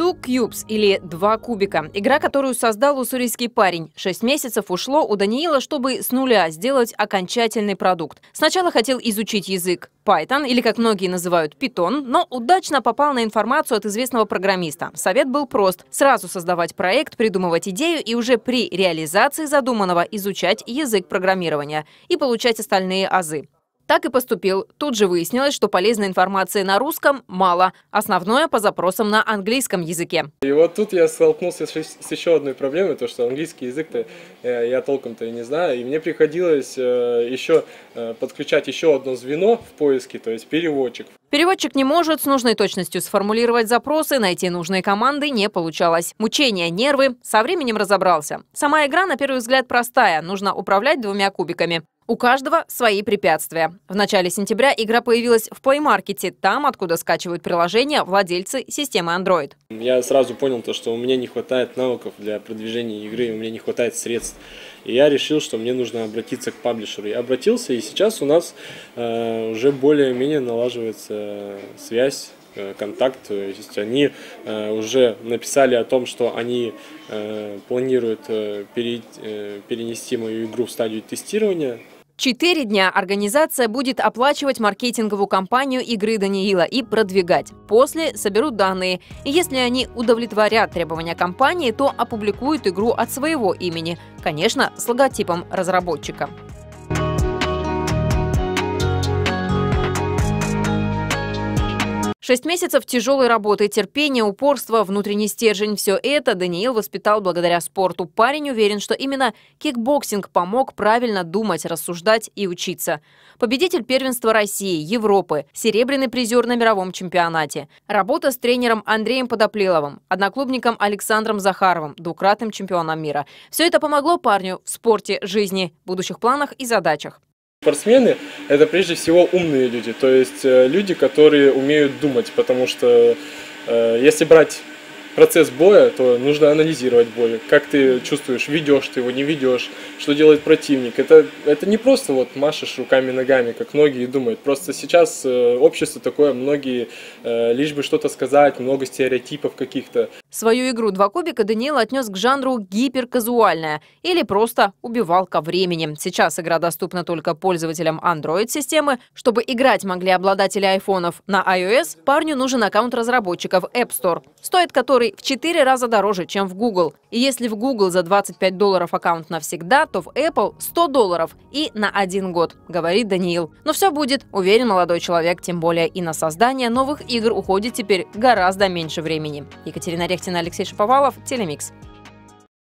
Two Cubes или «Два кубика». Игра, которую создал уссурийский парень. Шесть месяцев ушло у Даниила, чтобы с нуля сделать окончательный продукт. Сначала хотел изучить язык Python, или как многие называют Python, но удачно попал на информацию от известного программиста. Совет был прост – сразу создавать проект, придумывать идею и уже при реализации задуманного изучать язык программирования и получать остальные азы. Так и поступил. Тут же выяснилось, что полезной информации на русском мало. Основное по запросам на английском языке. И вот тут я столкнулся с, еще одной проблемой, то что английский язык-то э, я толком-то и не знаю. И мне приходилось э, еще э, подключать еще одно звено в поиске, то есть переводчик. Переводчик не может с нужной точностью сформулировать запросы, найти нужные команды не получалось. Мучения, нервы. Со временем разобрался. Сама игра, на первый взгляд, простая. Нужно управлять двумя кубиками. У каждого свои препятствия. В начале сентября игра появилась в Play Market, там, откуда скачивают приложения владельцы системы Android. Я сразу понял то, что у меня не хватает навыков для продвижения игры, у меня не хватает средств. И я решил, что мне нужно обратиться к паблишеру. Я обратился, и сейчас у нас э, уже более-менее налаживается э, связь э, контакт. То есть они э, уже написали о том, что они планируют перенести мою игру в стадию тестирования. Четыре дня организация будет оплачивать маркетинговую кампанию игры Даниила и продвигать. После соберут данные. если они удовлетворят требования компании, то опубликуют игру от своего имени. Конечно, с логотипом разработчика. Шесть месяцев тяжелой работы, терпения, упорства, внутренний стержень – все это Даниил воспитал благодаря спорту. Парень уверен, что именно кикбоксинг помог правильно думать, рассуждать и учиться. Победитель первенства России, Европы, серебряный призер на мировом чемпионате. Работа с тренером Андреем Подоплеловым, одноклубником Александром Захаровым, двукратным чемпионом мира. Все это помогло парню в спорте, жизни, будущих планах и задачах. Спортсмены – это прежде всего умные люди, то есть э, люди, которые умеют думать, потому что э, если брать процесс боя, то нужно анализировать бой. Как ты чувствуешь, ведешь ты его, не ведешь, что делает противник. Это, это не просто вот машешь руками-ногами, как многие думают. Просто сейчас э, общество такое, многие э, лишь бы что-то сказать, много стереотипов каких-то. Свою игру «Два кубика» Даниил отнес к жанру гиперказуальная или просто убивалка временем Сейчас игра доступна только пользователям Android-системы. Чтобы играть могли обладатели айфонов на iOS, парню нужен аккаунт разработчиков App Store, стоит который который в 4 раза дороже, чем в Google. И если в Google за 25 долларов аккаунт навсегда, то в Apple 100 долларов и на один год, говорит Даниил. Но все будет, уверен молодой человек, тем более и на создание новых игр уходит теперь гораздо меньше времени. Екатерина Рехтина, Алексей Шаповалов, Телемикс.